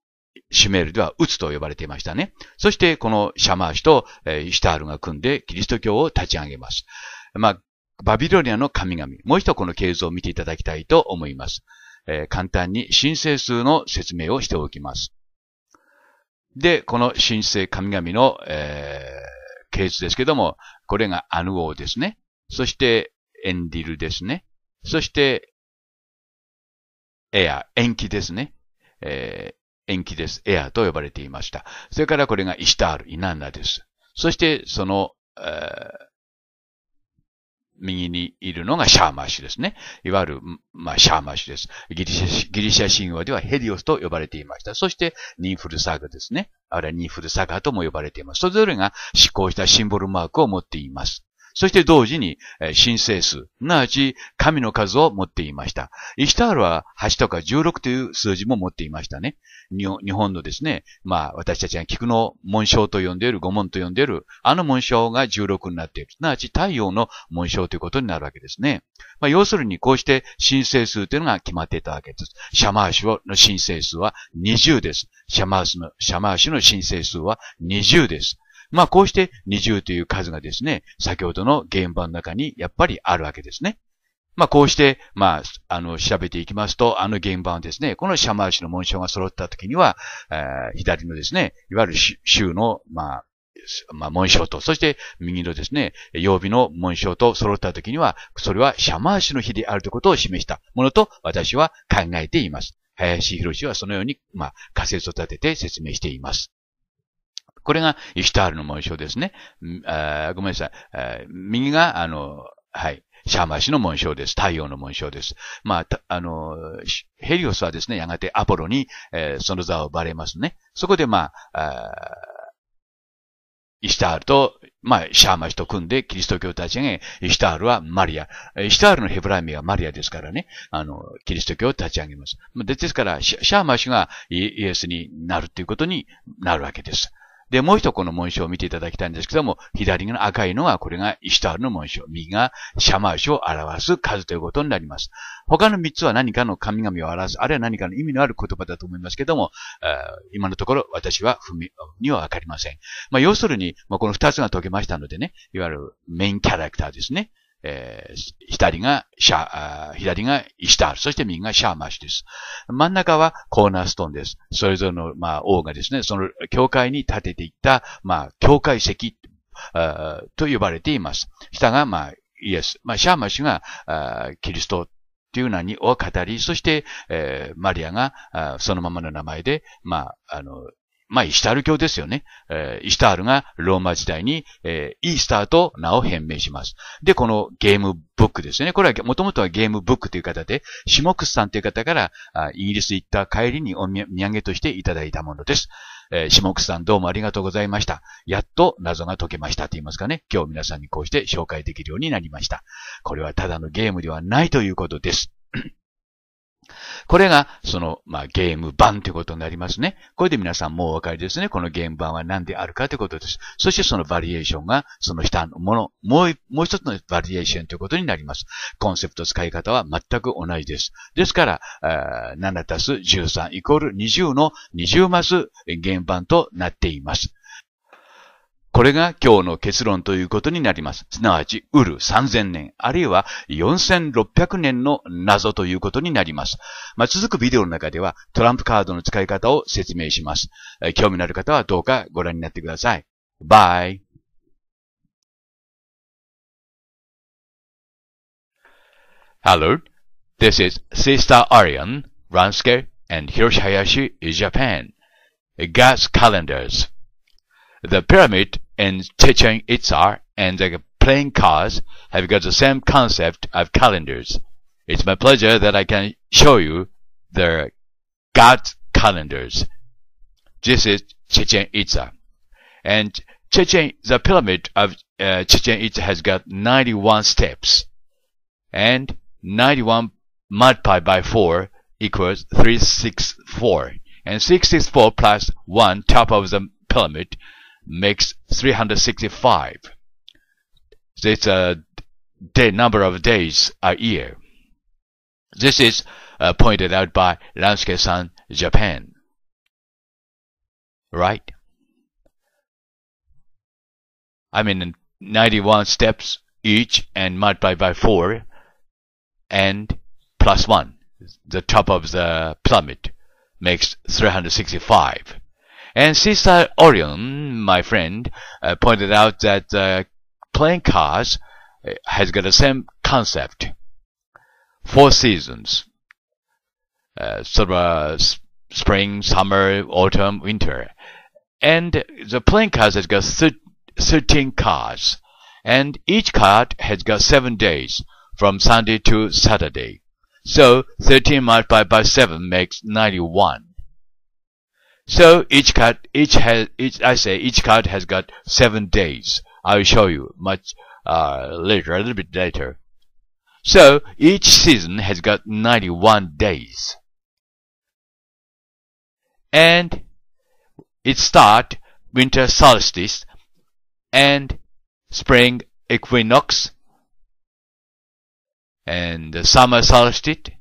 シュメールではウツと呼ばれていましたね。そして、このシャマーシュとイシタールが組んでキリスト教を立ち上げます。まあ、バビロニアの神々。もう一度この系図を見ていただきたいと思います。えー、簡単に神聖数の説明をしておきます。で、この神聖神々の、えー、系図ですけども、これがアヌ王ですね。そして、エンディルですね。そして、エア、延期ですね。えー、延期です。エアと呼ばれていました。それからこれがイシタール、イナンナです。そして、その、えー、右にいるのがシャーマーシュですね。いわゆる、まあ、シャーマーシュです。ギリシャ、ギリシャ神話ではヘリオスと呼ばれていました。そして、ニンフルサガですね。あれはニンフルサガとも呼ばれています。それぞれが施行したシンボルマークを持っています。そして同時に、神聖数、なわち神の数を持っていました。イシュタールは8とか16という数字も持っていましたね。日本のですね、まあ私たちが菊の紋章と呼んでいる、五門と呼んでいる、あの紋章が16になっている。すなわち太陽の紋章ということになるわけですね。まあ要するにこうして神聖数というのが決まっていたわけです。シャマーシュの神聖数は20です。シャマーシュの、申請数は20です。まあこうして20という数がですね、先ほどの原版の中にやっぱりあるわけですね。まあこうして、まあ、あの、調べていきますと、あの原版はですね、このシャマーシの紋章が揃った時には、えー、左のですね、いわゆる州の、まあ、まあ、紋章と、そして右のですね、曜日の紋章と揃った時には、それはシャマーシュの日であるということを示したものと私は考えています。林博士はそのように、まあ、仮説を立てて説明しています。これがイシュタールの紋章ですね。あごめんなさい。右が、あの、はい。シャーマシの紋章です。太陽の紋章です。まあ、あの、ヘリオスはですね、やがてアポロに、えー、その座をばれますね。そこで、まあ、あイシュタールと、まあ、シャーマシと組んで、キリスト教たちが、イシュタールはマリア。イシュタールのヘブライ名はマリアですからね、あの、キリスト教を立ち上げます。ですから、シャーマシがイエスになるということになるわけです。で、もう一個の紋章を見ていただきたいんですけども、左の赤いのが、これがイシュタールの紋章、右がシャマーシュを表す数ということになります。他の三つは何かの神々を表す、あるいは何かの意味のある言葉だと思いますけども、今のところ私は踏み、にはわかりません。まあ、要するに、まあ、この二つが解けましたのでね、いわゆるメインキャラクターですね。えー、左がシャー、左がイシタール、そして右がシャーマシュです。真ん中はコーナーストーンです。それぞれの、まあ、王がですね、その教会に建てていった、まあ、教会石と呼ばれています。下が、まあ、イエス。まあ、シャーマシュがキリストという名にを語り、そして、えー、マリアがそのままの名前で、まあ、あの、まあ、イシタール教ですよね。えー、イシタールがローマ時代に、えー、イースターと名を変名します。で、このゲームブックですね。これは、もともとはゲームブックという方で、シモクスさんという方から、あイギリス行った帰りにお土産としていただいたものです。えー、下スさんどうもありがとうございました。やっと謎が解けましたと言いますかね。今日皆さんにこうして紹介できるようになりました。これはただのゲームではないということです。これが、その、まあ、ゲーム版ということになりますね。これで皆さんもうお分かりですね。このゲーム版は何であるかということです。そしてそのバリエーションが、その下のもの、もう、もう一つのバリエーションということになります。コンセプト使い方は全く同じです。ですから、7たす13イコール20の20マスゲーム版となっています。これが今日の結論ということになります。すなわち、ウル3000年、あるいは4600年の謎ということになります。まあ、続くビデオの中では、トランプカードの使い方を説明します。興味のある方はどうかご覧になってください。バイ。Hello, this is Sister Arian, Ransuke, and Hiroshi Hayashi, Japan. g a s Calendars. The pyramid and teaching Itzar and the playing cards have got the same concept of calendars. It's my pleasure that I can show you the God calendars. This is Chichen Itza. And Chichen, the pyramid of uh, Chichen Itza has got 91 steps. And 91 multiplied by 4 equals 364. And 64 plus plus 1 top of the pyramid makes 365. It's a day number of days a year. This is uh, pointed out by lansky san Japan. Right? I mean, 91 steps each and multiplied by 4 and plus 1. The top of the plummet makes 365. And Sister Orion, my friend, uh, pointed out that uh, playing cards uh, has got the same concept. Four seasons. Uh, sort of spring, summer, autumn, winter. And the playing cards has got thir 13 cards. And each card has got 7 days, from Sunday to Saturday. So 13 multiplied by 7 makes 91. So each card, each has, each I say each card has got seven days. I will show you much uh, later, a little bit later. So each season has got 91 days, and it starts winter solstice and spring equinox and the summer solstice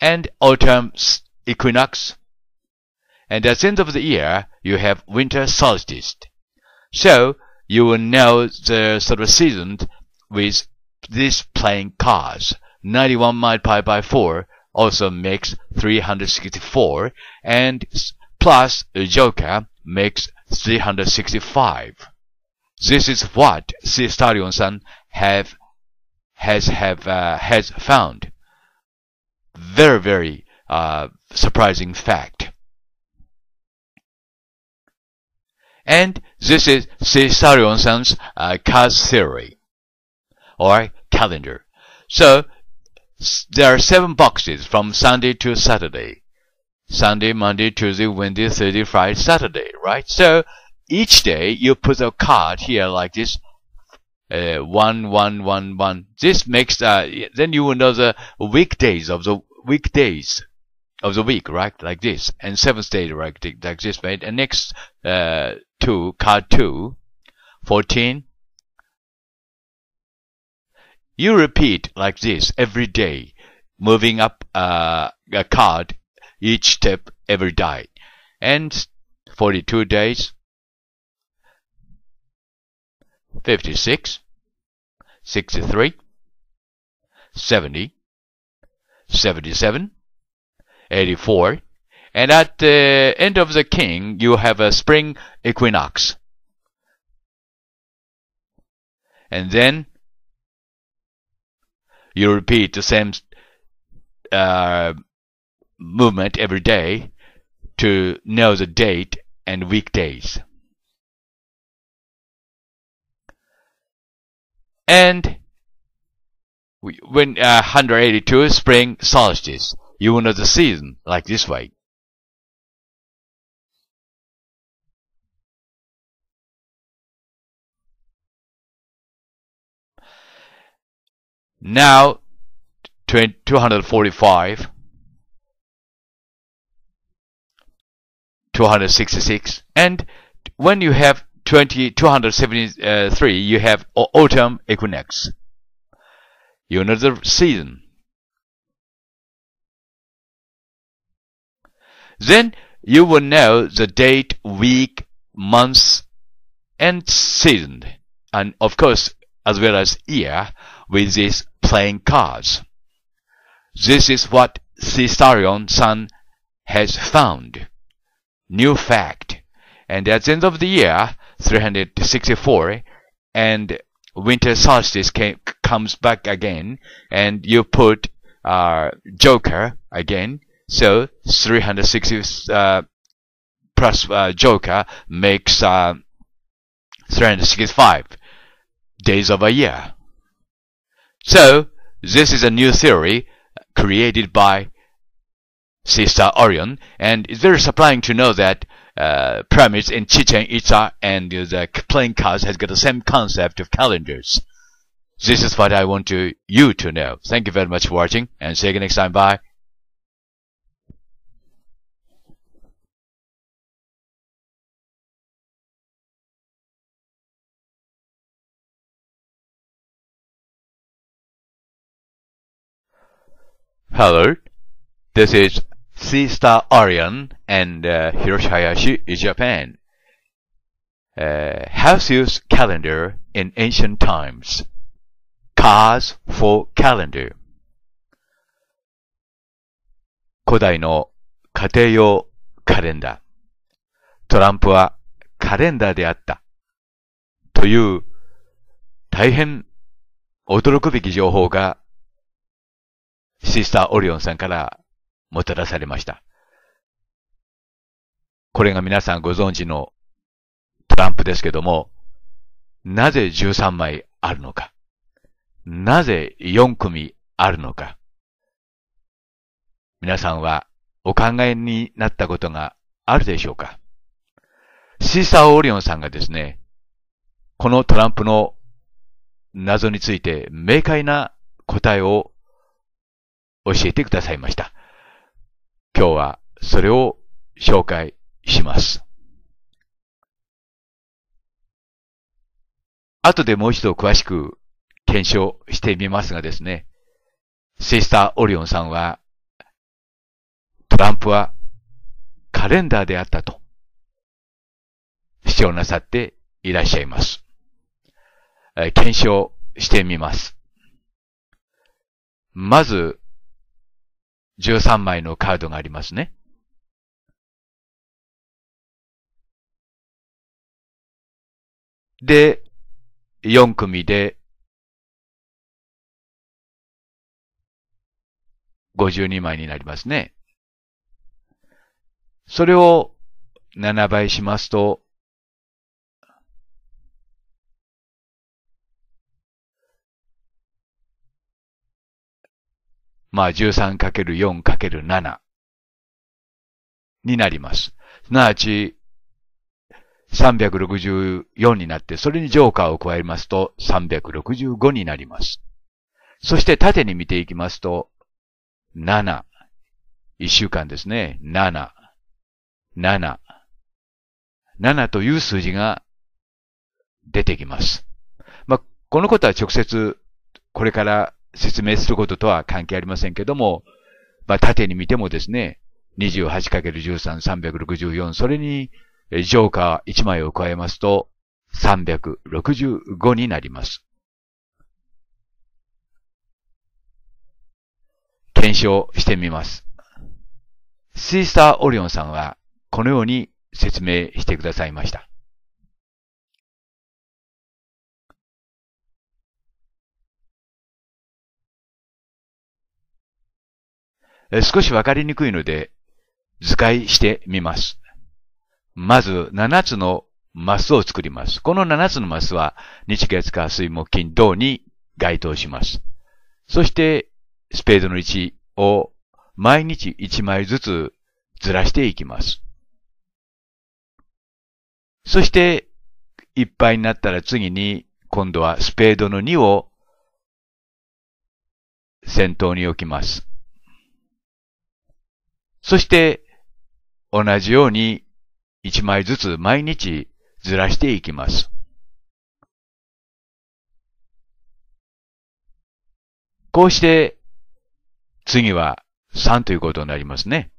and autumn equinox and at the end of the year you have winter solstice. So you will know the of season with this playing cards. 91 multiplied by 4 also makes 364, and plus a joker makes 365. This is what C. Stadion-san have has have uh, has found. Very very uh, surprising fact. And this is Caesarion's uh, cast theory or calendar. So there are seven boxes from Sunday to Saturday. Sunday, Monday, Tuesday, Wednesday, Thursday, Friday, Saturday, right? So each day you put a card here like this, uh, one, one, one, one. This makes uh, then you will know the weekdays of the weekdays of the week, right? Like this, and seventh day, right? Like this, right? And next uh, 2, card 2, 14. You repeat like this every day, moving up uh, a card each step every day. And 42 days, 56, 63, 70, 77, 84, and at the end of the king, you have a spring equinox. And then you repeat the same uh, movement every day to know the date and weekdays. And when uh, 182 spring solstice, you will know the season like this way. Now 245, 266, and when you have 20, 273, you have autumn equinox. You know the season. Then you will know the date, week, months, and season, and of course, as well as year with these playing cards. This is what Caesarion Sun has found. New fact. And at the end of the year, 364, and winter solstice came, comes back again, and you put uh, Joker again, so 360 uh, plus uh, Joker makes uh, 365 days of a year. So, this is a new theory created by Sister Orion, and it's very surprising to know that uh, pyramids in Chichen Itza and the playing cards has got the same concept of calendars. This is what I want to, you to know. Thank you very much for watching, and see you next time. Bye. Hello, this is Sister a r i o n and uh, Hiroshi Hayashi in Japan. Uh, h u s e u s calendar in ancient times. Cars for calendar. 古代の家庭用カレンダー。トランプはカレンダーであった。という大変驚くべき情報がシスターオリオンさんからもたらされました。これが皆さんご存知のトランプですけども、なぜ13枚あるのか。なぜ4組あるのか。皆さんはお考えになったことがあるでしょうかシーサー・オリオンさんがですね、このトランプの謎について明快な答えを教えてくださいました。今日はそれを紹介します。後でもう一度詳しく検証してみますがですね、シスター・オリオンさんは、トランプはカレンダーであったと主張なさっていらっしゃいます。検証してみます。まず、13枚のカードがありますね。で、4組で52枚になりますね。それを7倍しますとまあ 13×4×7 になります。すなわち、364になって、それにジョーカーを加えますと、365になります。そして縦に見ていきますと、7、1週間ですね、7、7、7という数字が出てきます。まあ、このことは直接、これから説明することとは関係ありませんけども、まあ、縦に見てもですね、28×13、364、それに、ジョーカー1枚を加えますと、365になります。検証してみます。シースターオリオンさんは、このように説明してくださいました。少しわかりにくいので、図解してみます。まず、7つのマスを作ります。この7つのマスは、日月火水木金土に該当します。そして、スペードの1を毎日1枚ずつずらしていきます。そして、いっぱいになったら次に、今度はスペードの2を先頭に置きます。そして、同じように一枚ずつ毎日ずらしていきます。こうして、次は3ということになりますね。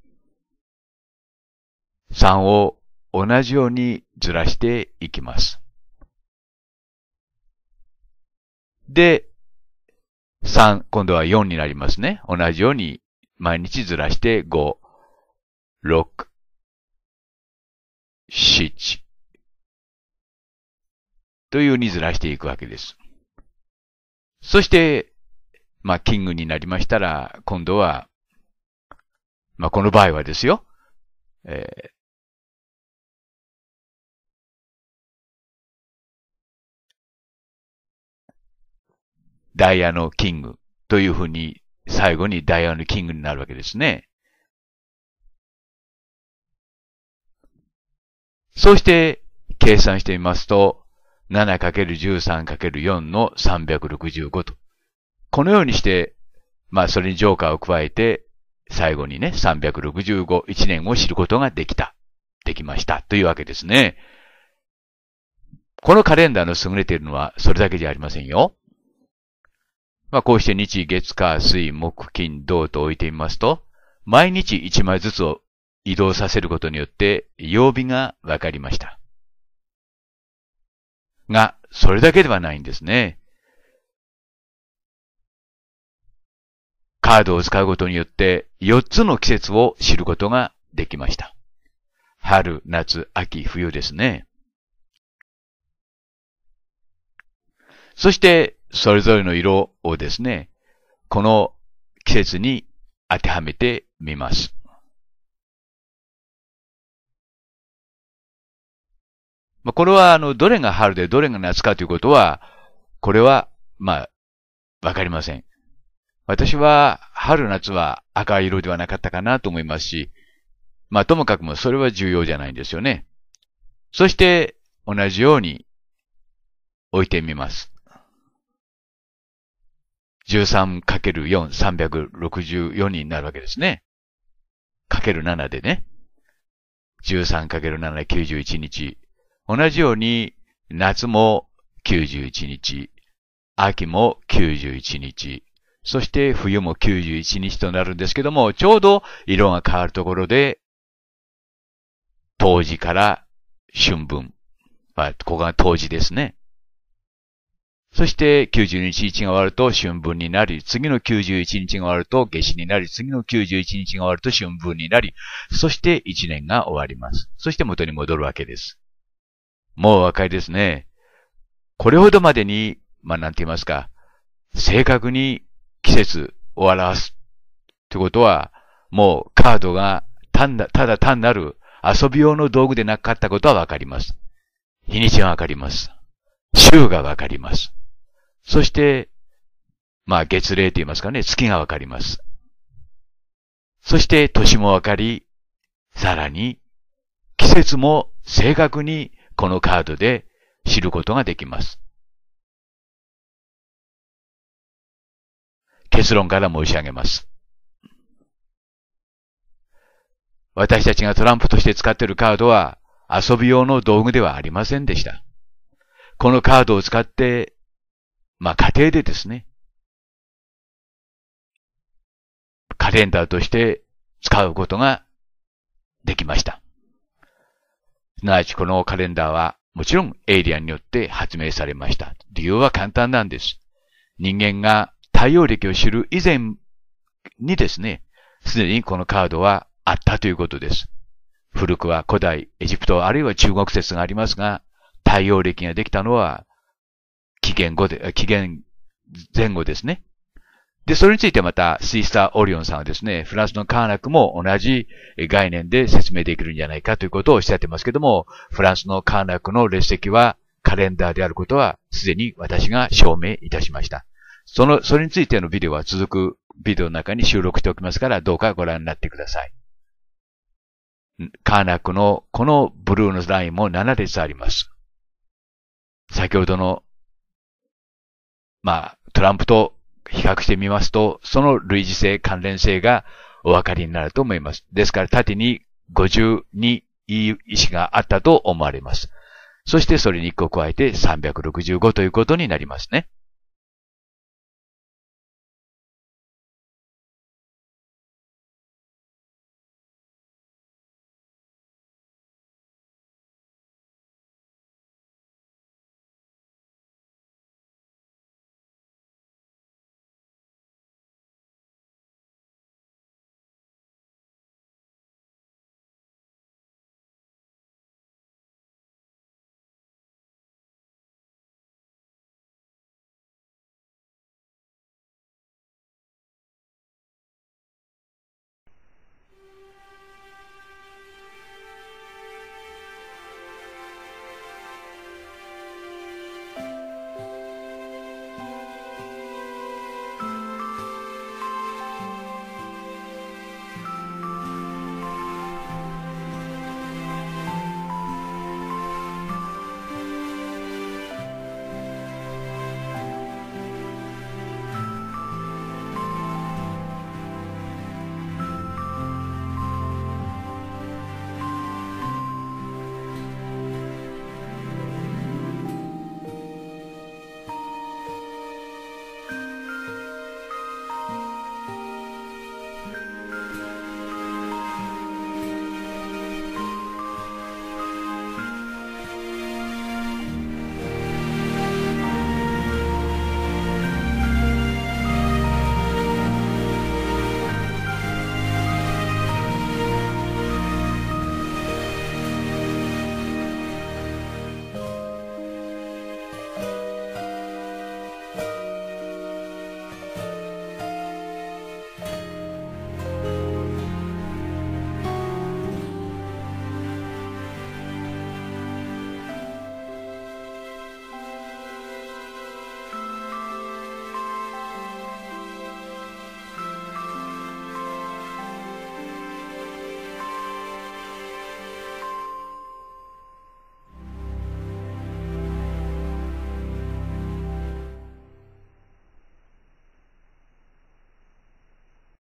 3を同じようにずらしていきます。で、3、今度は4になりますね。同じように毎日ずらして5。六、七というにずらしていくわけです。そして、まあ、キングになりましたら、今度は、まあ、この場合はですよ、えー、ダイヤのキングというふうに、最後にダイヤのキングになるわけですね。そうして計算してみますと、7×13×4 の365と。このようにして、まあそれにジョーカーを加えて、最後にね、365、1年を知ることができた。できました。というわけですね。このカレンダーの優れているのはそれだけじゃありませんよ。まあこうして日、月、火、水、木、金、土と置いてみますと、毎日1枚ずつを移動させることによって曜日が分かりました。が、それだけではないんですね。カードを使うことによって4つの季節を知ることができました。春、夏、秋、冬ですね。そして、それぞれの色をですね、この季節に当てはめてみます。まあ、これは、あの、どれが春でどれが夏かということは、これは、まあ、わかりません。私は、春夏は赤色ではなかったかなと思いますし、まあ、ともかくもそれは重要じゃないんですよね。そして、同じように、置いてみます。13×4、364になるわけですね。かける7でね。13×7、91日。同じように、夏も91日、秋も91日、そして冬も91日となるんですけども、ちょうど色が変わるところで、冬至から春分。まあ、ここが冬至ですね。そして90日1が終わると春分になり、次の91日が終わると夏至になり、次の91日が終わると春分になり、そして1年が終わります。そして元に戻るわけです。もうお分かりですね。これほどまでに、まあ、なんて言いますか、正確に季節を表す。ってことは、もうカードが単だ、ただ単なる遊び用の道具でなかったことはわかります。日にちがわかります。週がわかります。そして、まあ月齢と言いますかね、月がわかります。そして年もわかり、さらに季節も正確にこのカードで知ることができます。結論から申し上げます。私たちがトランプとして使っているカードは遊び用の道具ではありませんでした。このカードを使って、まあ家庭でですね、カレンダーとして使うことができました。すなわちこのカレンダーはもちろんエイリアンによって発明されました。理由は簡単なんです。人間が太陽暦を知る以前にですね、すでにこのカードはあったということです。古くは古代エジプトあるいは中国説がありますが、太陽暦ができたのは紀元後で、紀元前後ですね。で、それについてまた、シースター・オリオンさんはですね、フランスのカーナックも同じ概念で説明できるんじゃないかということをおっしゃってますけども、フランスのカーナックの列席はカレンダーであることは、すでに私が証明いたしました。その、それについてのビデオは続くビデオの中に収録しておきますから、どうかご覧になってください。カーナックのこのブルーのラインも7列あります。先ほどの、まあ、トランプと比較してみますと、その類似性、関連性がお分かりになると思います。ですから、縦に52石があったと思われます。そしてそれに1個加えて365ということになりますね。